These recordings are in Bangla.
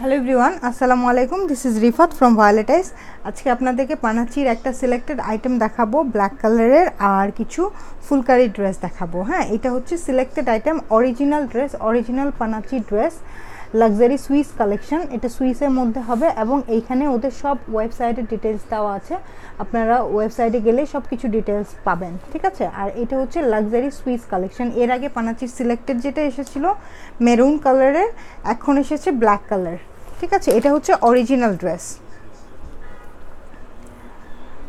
হ্যালো এভরিওয়ান আসসালামু আলাইকুম this is Rifat from violet ice আজকে আপনাদেরকে পানাচির একটা সিলেক্টেড আইটেম দেখাবো ব্ল্যাক কালারের আর কিছু ফুলকারি ড্রেস দেখাবো হ্যাঁ এটা হচ্ছে selected item original dress original Panachi dress luxury Swiss collection এটা সুইসের মধ্যে হবে এবং এইখানে ওদের সব ওয়েবসাইটের ডিটেলস দেওয়া আছে আপনারা ওয়েবসাইটে গেলে সব কিছু ডিটেলস পাবেন ঠিক আছে আর এটা হচ্ছে লাক্সারি সুইস কালেকশন এর আগে পানাচির সিলেক্টেড যেটা এসেছিলো মেরুন কালারের এখন এসেছে ব্ল্যাক কালার ঠিক আছে এটা হচ্ছে অরিজিনাল ড্রেস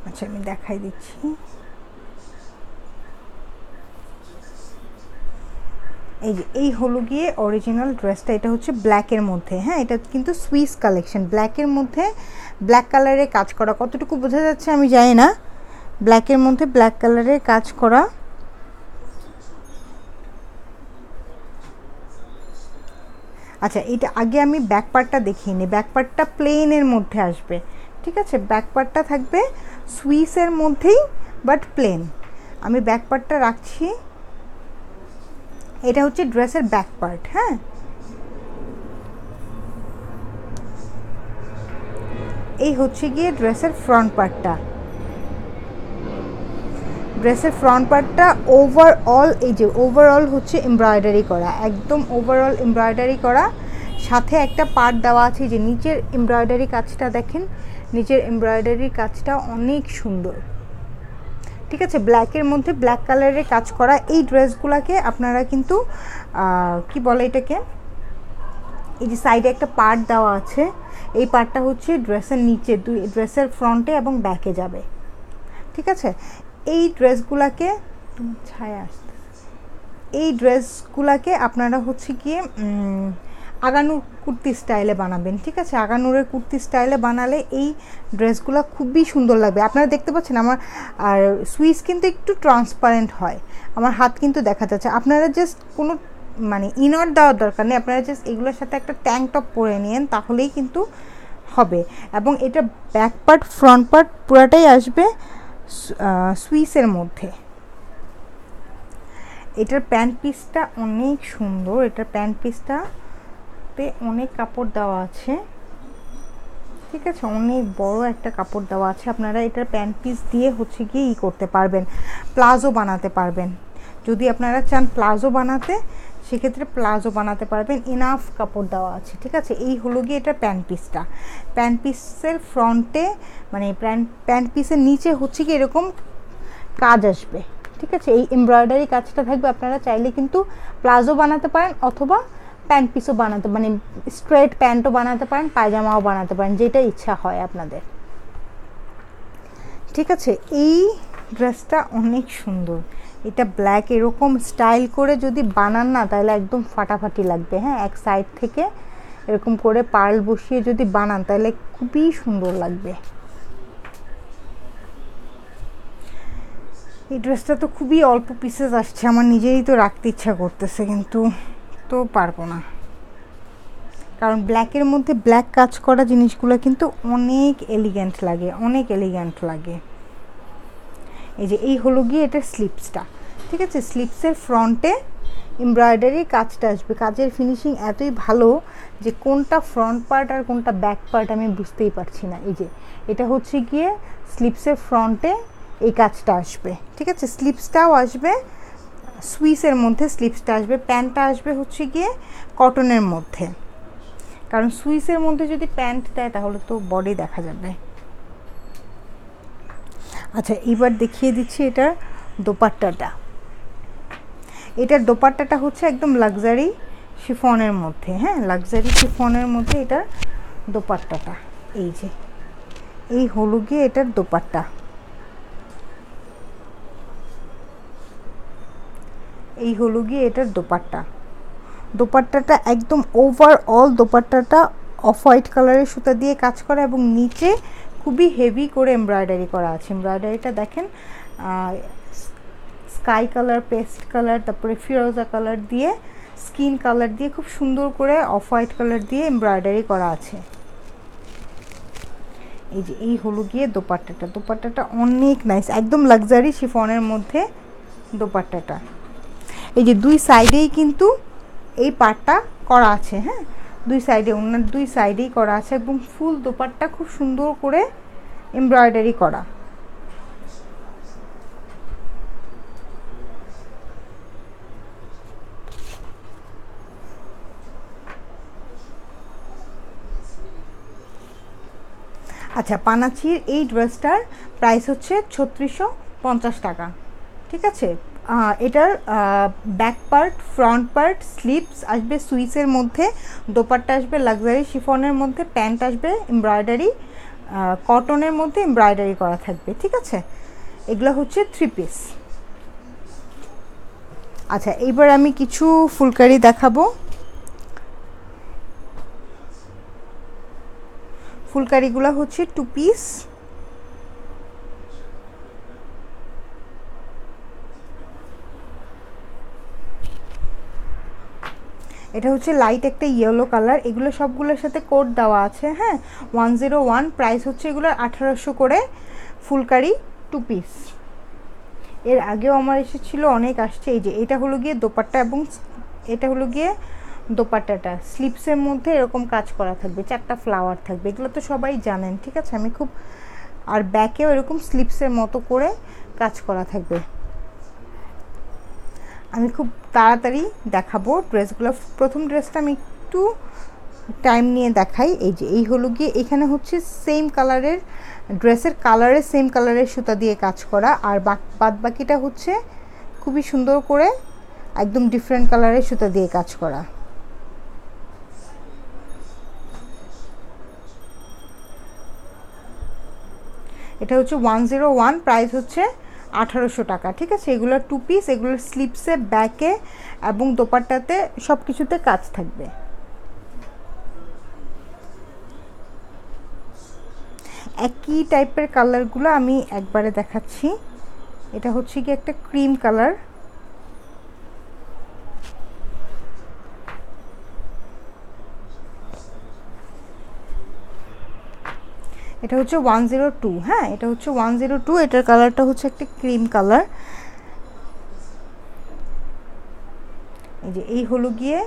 আচ্ছা আমি দেখাই দিচ্ছি এই যে এই হলো গিয়ে অরিজিনাল ড্রেসটা এটা হচ্ছে ব্ল্যাকের মধ্যে হ্যাঁ এটা কিন্তু সুইস কালেকশন ব্ল্যাকের মধ্যে ব্ল্যাক কালারে কাজ করা কতটুকু বোঝা যাচ্ছে আমি জানি না ব্ল্যাকের মধ্যে ব্ল্যাক কালারে কাজ করা আচ্ছা এটা আগে আমি ব্যাক পার্টটা দেখিয়ে নিই ব্যাক পার্টটা প্লেনের মধ্যে আসবে ঠিক আছে ব্যাক পার্টটা থাকবে সুইসের মধ্যেই বাট প্লেন আমি ব্যাক পার্টটা রাখছি এটা হচ্ছে ড্রেসের ব্যাক পার্ট হ্যাঁ এই হচ্ছে গিয়ে ড্রেসের ফ্রন্ট পার্টটা ড্রেসের ফ্রন্ট পার্টটা ওভারঅল এই যে ওভারঅল হচ্ছে এমব্রয়ডারি করা একদম ওভারঅল এমব্রয়ডারি করা সাথে একটা পার্ট দেওয়া আছে যে নিচের এমব্রয়ডারি কাজটা দেখেন নিচের এমব্রয়ডারির কাজটা অনেক সুন্দর ঠিক আছে ব্ল্যাকের মধ্যে ব্ল্যাক কালারে কাজ করা এই ড্রেসগুলোকে আপনারা কিন্তু কি বলে এটাকে এই যে সাইডে একটা পার্ট দেওয়া আছে এই পার্টটা হচ্ছে ড্রেসের নিচে দুই ড্রেসের ফ্রন্টে এবং ব্যাকে যাবে ঠিক আছে এই ড্রেসগুলোকে ছায়া আসতে এই ড্রেসগুলোকে আপনারা হচ্ছে গিয়ে আগানুর কুর্তি স্টাইলে বানাবেন ঠিক আছে আগানুরের কুর্তি স্টাইলে বানালে এই ড্রেসগুলো খুবই সুন্দর লাগবে আপনারা দেখতে পাচ্ছেন আমার আর সুইচ কিন্তু একটু ট্রান্সপারেন্ট হয় আমার হাত কিন্তু দেখা যাচ্ছে আপনারা জাস্ট কোনো মানে ইনার দেওয়ার দরকার নেই আপনারা জাস্ট এগুলোর সাথে একটা ট্যাঙ্ক টপ পরে নিন তাহলেই কিন্তু হবে এবং এটা ব্যাক পার্ট ফ্রন্ট পার্ট পুরাটাই আসবে সুইসের মধ্যে এটার প্যান্ট পিসটা অনেক সুন্দর এটার প্যান্ট পিসটা দেখতে অনেক কাপড় দেওয়া আছে ঠিক আছে অনেক বড় একটা কাপড় দেওয়া আছে আপনারা এটার প্যান্ট পিস দিয়ে হচ্ছে গিয়ে ই করতে পারবেন প্লাজো বানাতে পারবেন যদি আপনারা চান প্লাজো বানাতে সেক্ষেত্রে প্লাজো বানাতে পারবেন ইনাফ কাপড় দেওয়া আছে ঠিক আছে এই হলো গিয়ে এটা প্যান্ট পিসটা প্যান্ট পিসের ফ্রন্টে মানে প্যান্ট প্যান্ট পিসের নিচে হচ্ছে কি এরকম কাজ আসবে ঠিক আছে এই এমব্রয়ডারি কাজটা থাকবে আপনারা চাইলে কিন্তু প্লাজো বানাতে পারেন অথবা প্যান্ট পিসও বানাতে মানে স্ট্রেট প্যান্টও বানাতে পারেন পায়জামাও বানাতে পারেন যেটা ইচ্ছা হয় আপনাদের ঠিক আছে এই ড্রেসটা অনেক সুন্দর এটা ব্ল্যাক এরকম স্টাইল করে যদি বানান না তাহলে একদম ফাটাফাটি লাগবে হ্যাঁ এক সাইড থেকে এরকম করে পার্ল বসিয়ে যদি বানান তাহলে খুবই সুন্দর লাগবে এই ড্রেসটা তো খুবই অল্প পিসেস আসছে আমার নিজেই তো রাখতে ইচ্ছা করতেছে কিন্তু তো পারবো না কারণ ব্ল্যাকের মধ্যে ব্ল্যাক কাজ করা জিনিসগুলো কিন্তু অনেক এলিগ্যান্ট লাগে অনেক এলিগ্যান্ট লাগে এই যে এই হলো গিয়ে এটার স্লিপসটা ঠিক আছে স্লিপসের ফ্রন্টে এমব্রয়ডারি কাজটা আসবে কাজের ফিনিশিং এতই ভালো যে কোনটা ফ্রন্ট পার্ট আর কোনটা ব্যাক পার্ট আমি বুঝতেই পারছি না এই যে এটা হচ্ছে গিয়ে স্লিপসের ফ্রন্টে এই কাজটা আসবে ঠিক আছে স্লিপসটাও আসবে সুইসের মধ্যে স্লিপসটা আসবে প্যান্টটা আসবে হচ্ছে গিয়ে কটনের মধ্যে কারণ সুইসের মধ্যে যদি প্যান্ট দেয় তাহলে তো বডি দেখা যাবে আচ্ছা এবার দেখিয়ে দিচ্ছি এটার দোপাট্টাটা এটার দোপাট্টাটা হচ্ছে একদম লাক্সারি শিফনের মধ্যে হ্যাঁ লাক্সারি শিফনের মধ্যে এটার দোপাট্টাটা এই যে এই হলো গিয়ে এটার দোপাট্টা এই হলো গিয়ে এটার দোপাট্টা দোপাট্টাটা একদম ওভারঅল দোপাট্টাটা অফ হোয়াইট কালারের সুতা দিয়ে কাজ করা এবং নিচে খুবই হেভি করে এমব্রয়ডারি করা আছে এমব্রয়ডারিটা দেখেন স্কাই কালার পেস্ট কালার তারপরে ফিরোজা কালার দিয়ে স্কিন কালার দিয়ে খুব সুন্দর করে অফ হোয়াইট কালার দিয়ে এমব্রয়ডারি করা আছে এই যে এই হলো গিয়ে দোপাট্টাটা দোপাট্টাটা অনেক নাইস একদম লাক্সারি শিফনের মধ্যে দোপাট্টাটা এই যে দুই সাইডেই কিন্তু এই পাটটা করা আছে হ্যাঁ দুই সাইডে অন্য দুই সাইডেই করা আছে এবং ফুল দোপাট্টা খুব সুন্দর করে এমব্রয়ডারি করা আচ্ছা পানাচির এই ড্রেসটার প্রাইস হচ্ছে ছত্রিশশো পঞ্চাশ টাকা ঠিক আছে এটার back part front part sleeves আসবে সুইসের মধ্যে দোপারটা আসবে লাক্সারি শিফনের মধ্যে প্যান্ট আসবে এমব্রয়ডারি কটনের মধ্যে এমব্রয়ডারি করা থাকবে ঠিক আছে এগুলো হচ্ছে থ্রি পিস আচ্ছা এবার আমি কিছু ফুলকারি দেখাবো ফুলকারিগুলো হচ্ছে টু পিস এটা হচ্ছে লাইট একটা ইয়েলো কালার এগুলো সবগুলোর সাথে কোড দেওয়া আছে হ্যাঁ ওয়ান জিরো ওয়ান প্রাইস হচ্ছে এগুলোর আঠারোশো করে ফুলকারি টু পিস এর আগেও আমার এসেছিলো অনেক আসছে এই যে এটা হলো গিয়ে দোপাট্টা এবং এটা হলো গিয়ে দোপাট্টাটা স্লিপসের মধ্যে এরকম কাজ করা থাকবে চারটা ফ্লাওয়ার থাকবে এগুলো তো সবাই জানেন ঠিক আছে আমি খুব আর ব্যাকেও এরকম স্লিপসের মতো করে কাজ করা থাকবে আমি খুব তাড়াতাড়ি দেখাবো ড্রেসগুলো প্রথম ড্রেসটা আমি একটু টাইম নিয়ে দেখাই এই যে এই হলো গিয়ে এখানে হচ্ছে সেম কালারের ড্রেসের কালারে সেম কালারের সুতা দিয়ে কাজ করা আর বাদ বাকিটা হচ্ছে খুবই সুন্দর করে একদম ডিফারেন্ট কালারের সুতা দিয়ে কাজ করা এটা হচ্ছে ওয়ান জিরো ওয়ান প্রাইস হচ্ছে আঠারোশো টাকা ঠিক আছে এগুলো টু পিস এগুলোর স্লিপসে ব্যাকে এবং দোপাট্টাতে সব কিছুতে কাজ থাকবে একই টাইপের কালারগুলো আমি একবারে দেখাচ্ছি এটা হচ্ছে কি একটা ক্রিম কালার এটা হচ্ছে ওয়ান জিরো টু হ্যাঁ এটা হচ্ছে ওয়ান জিরো টু এটার কালারটা হচ্ছে একটি ক্রিম কালার এই যে এই হলো গিয়ে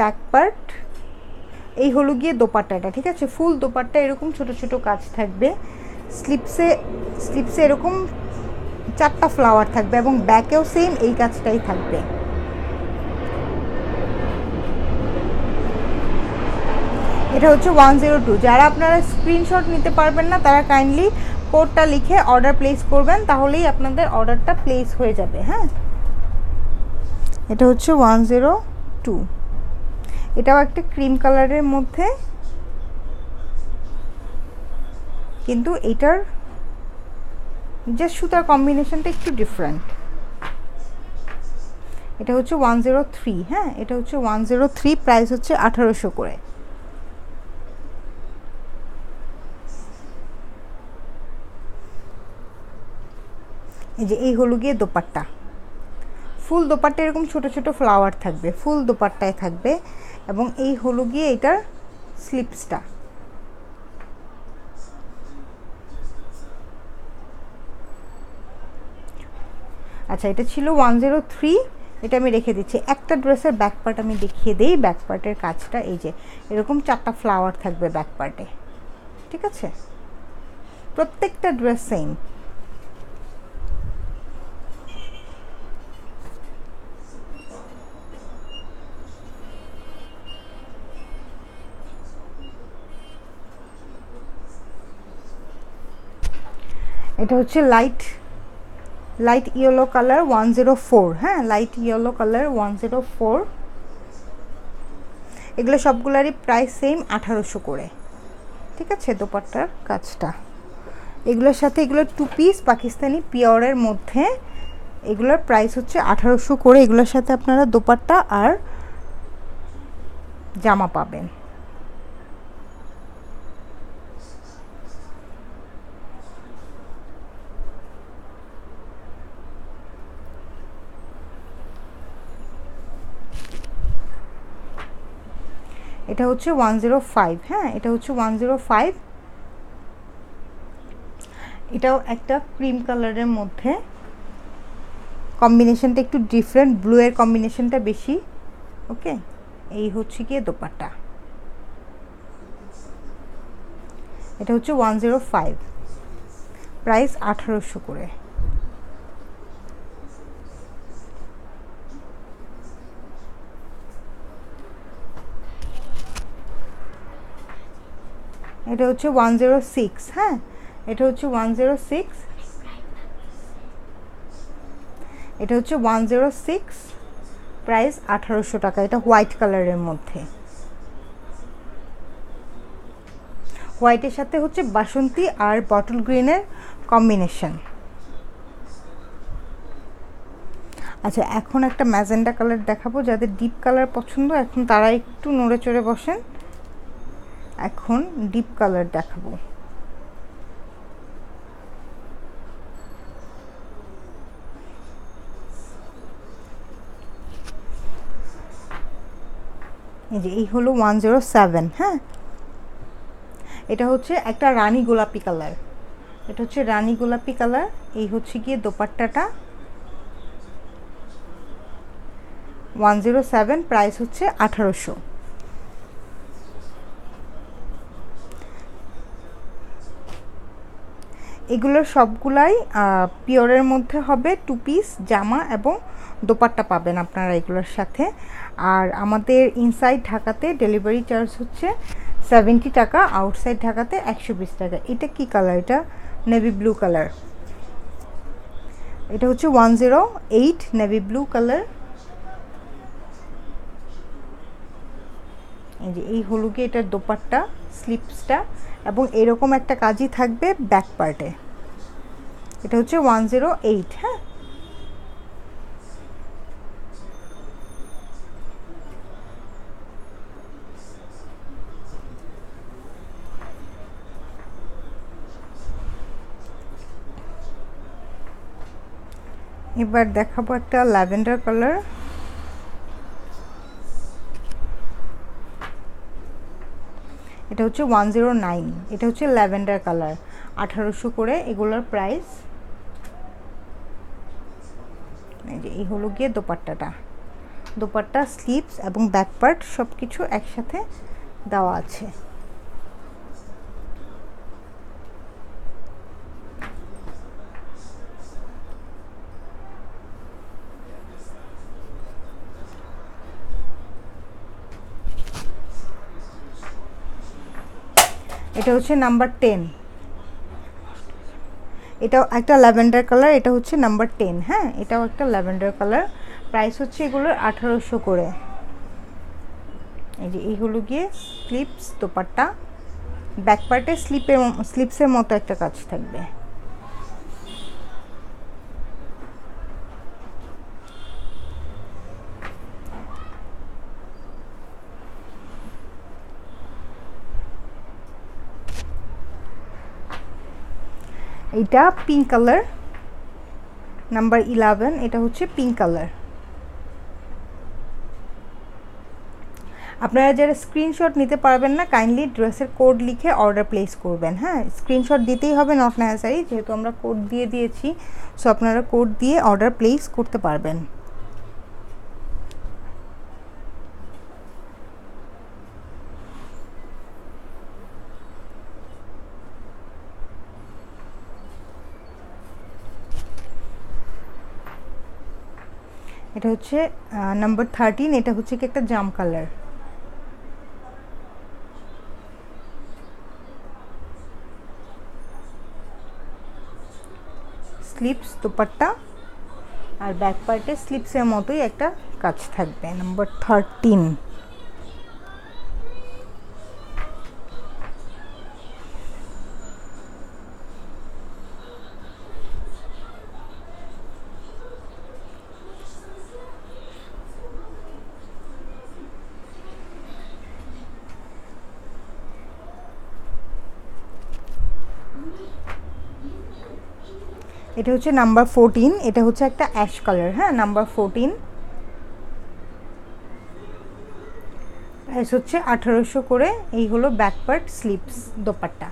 ব্যাক পার্ট এই হলো গিয়ে দোপাট্টাটা ঠিক আছে ফুল দোপাট্টা এরকম ছোট ছোট কাজ থাকবে স্লিপসে স্লিপসে এরকম চারটা ফ্লাওয়ার থাকবে এবং ব্যাকেও সেম এই কাজটাই থাকবে এটা হচ্ছে ওয়ান জিরো টু যারা আপনারা স্ক্রিনশট নিতে পারবেন না তারা কাইন্ডলি কোডটা লিখে অর্ডার প্লেস করবেন তাহলেই আপনাদের অর্ডারটা প্লেস হয়ে যাবে হ্যাঁ এটা হচ্ছে ওয়ান জিরো টু এটাও একটা ক্রিম কালারের মধ্যে কিন্তু এটার যে সুতার কম্বিনেশনটা একটু ডিফারেন্ট এটা হচ্ছে ওয়ান জিরো থ্রি হ্যাঁ এটা হচ্ছে ওয়ান জিরো থ্রি প্রাইস হচ্ছে আঠারোশো করে এই যে এই হলো গিয়ে দোপাট্টা ফুল দোপাট্টা এরকম ছোট ছোট ফ্লাওয়ার থাকবে ফুল দোপাট্টায় থাকবে এবং এই হলো গিয়ে এটার স্লিপসটা আচ্ছা এটা ছিল ওয়ান জিরো থ্রি এটা আমি রেখে দিচ্ছি একটা ড্রেসের ব্যাক পার্ট আমি দেখিয়ে দিই ব্যাক পার্টের কাজটা এই যে এরকম চারটা ফ্লাওয়ার থাকবে ব্যাক পার্টে ঠিক আছে প্রত্যেকটা ড্রেস সেম এটা হচ্ছে light light yellow colour one zero four হ্যাঁ light yellow colour one zero four এগুলো সবগুলারই প্রাইস সেম আঠারোশো করে ঠিক আছে দোপাট্টার কাজটা এগুলোর সাথে এগুলো টু পিস পাকিস্তানি পিওরের মধ্যে এগুলোর প্রাইস হচ্ছে আঠারোশো করে এগুলোর সাথে আপনারা দোপাট্টা আর জামা পাবেন এটা হচ্ছে ওয়ান জিরো ফাইভ হ্যাঁ এটা হচ্ছে ওয়ান জিরো ফাইভ এটাও একটা ক্রিম কালারের মধ্যে কম্বিনেশনটা একটু ডিফারেন্ট ব্লু এর কম্বিনেশনটা বেশি ওকে এই হচ্ছে গিয়ে দোপাট্টা এটা হচ্ছে ওয়ান জিরো ফাইভ প্রাইস আঠারোশো করে এটা হচ্ছে ওয়ান জিরো সিক্স হ্যাঁ এটা হচ্ছে ওয়ান জিরো সিক্স এটা হচ্ছে ওয়ান জিরো সিক্স প্রাইস আঠারোশো টাকা এটা হোয়াইট কালারের মধ্যে হোয়াইটের সাথে হচ্ছে বাসন্তী আর বটল গ্রিনের কম্বিনেশন আচ্ছা এখন একটা ম্যাজেন্ডা কালার দেখাবো যাদের ডিপ কালার পছন্দ এখন তারা একটু নড়ে চড়ে বসেন এখন ডিপ কালার দেখাবো এই যে এই হলো ওয়ান জিরো সেভেন হ্যাঁ এটা হচ্ছে একটা রানী গোলাপি কালার এটা হচ্ছে রানী গোলাপি কালার এই হচ্ছে গিয়ে দোপাট্টাটা ওয়ান জিরো সেভেন প্রাইস হচ্ছে আঠারোশো এগুলোর সবগুলাই পিওরের মধ্যে হবে টু পিস জামা এবং দোপাট্টা পাবেন আপনারা এগুলোর সাথে আর আমাদের ইনসাইড ঢাকাতে ডেলিভারি চার্জ হচ্ছে সেভেন্টি টাকা আউটসাইড ঢাকাতে একশো বিশ টাকা এটা কি কালার এটা নেভি ব্লু কালার এটা হচ্ছে one zero eight navy blue colour এই যে এই হলো গিয়ে এটার দোপাট্টা স্লিপসটা এবং এরকম একটা কাজই থাকবে ব্যাক পার্টে এটা হচ্ছে ওয়ান জিরো এইট হ্যাঁ এবার দেখাবো একটা ল্যাভেন্ডার কালার এটা হচ্ছে ওয়ান জিরো নাইন এটা হচ্ছে ল্যাভেন্ডার কালার আঠারোশো করে এগুলোর প্রাইস এই হলো গিয়ে দোপাট্টাটা দোপাট্টা স্লিপস এবং ব্যাক পার্ট সব কিছু একসাথে দেওয়া আছে এটা হচ্ছে নাম্বার টেন এটা একটা ল্যাভেন্ডার কালার এটা হচ্ছে নাম্বার টেন হ্যাঁ এটাও একটা ল্যাভেন্ডার কালার প্রাইস হচ্ছে এগুলোর আঠারোশো করে এই যে এইগুলো গিয়ে স্লিপস দোপাট্টা ব্যাক পার্টে স্লিপের স্লিপসের মতো একটা কাজ থাকবে এটা পিঙ্ক কালার নাম্বার ইলেভেন এটা হচ্ছে পিঙ্ক কালার আপনারা যারা স্ক্রিনশট নিতে পারবেন না কাইন্ডলি ড্রেসের কোড লিখে অর্ডার প্লেস করবেন হ্যাঁ স্ক্রিনশট দিতেই হবে নট নেসারি যেহেতু আমরা কোড দিয়ে দিয়েছি সো আপনারা কোড দিয়ে অর্ডার প্লেস করতে পারবেন এটা হচ্ছে নাম্বার থার্টিন এটা হচ্ছে কি একটা জাম কালার স্লিপস দুপাট্টা আর ব্যাক পার্টে স্লিপসের মতোই একটা কাজ থাকবে নাম্বার থার্টিন এটা হচ্ছে নাম্বার ফোরটিন এটা হচ্ছে একটা অ্যাশ কালার হ্যাঁ নাম্বার ফোরটিন প্রাইস হচ্ছে আঠারোশো করে এই হলো ব্যাক পার্ট স্লিপস দোপাট্টা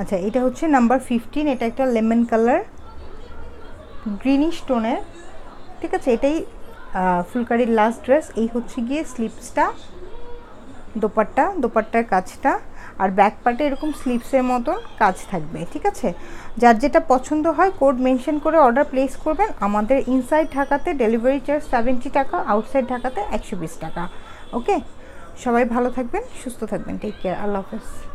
আচ্ছা এটা হচ্ছে নাম্বার ফিফটিন এটা একটা লেমন কালার গ্রিনিশ টোনের ঠিক আছে এটাই ফুলকারির লাস্ট ড্রেস এই হচ্ছে গিয়ে স্লিপসটা দোপাট্টা দোপাট্টার কাজটা আর ব্যাক পার্টে এরকম স্লিপসের মতন কাজ থাকবে ঠিক আছে যার যেটা পছন্দ হয় কোড মেনশন করে অর্ডার প্লেস করবেন আমাদের ইনসাইড ঢাকাতে ডেলিভারি চার্জ সেভেন্টি টাকা আউটসাইড ঢাকাতে একশো বিশ টাকা ওকে সবাই ভালো থাকবেন সুস্থ থাকবেন টেক কেয়ার আল্লাহ হাফেজ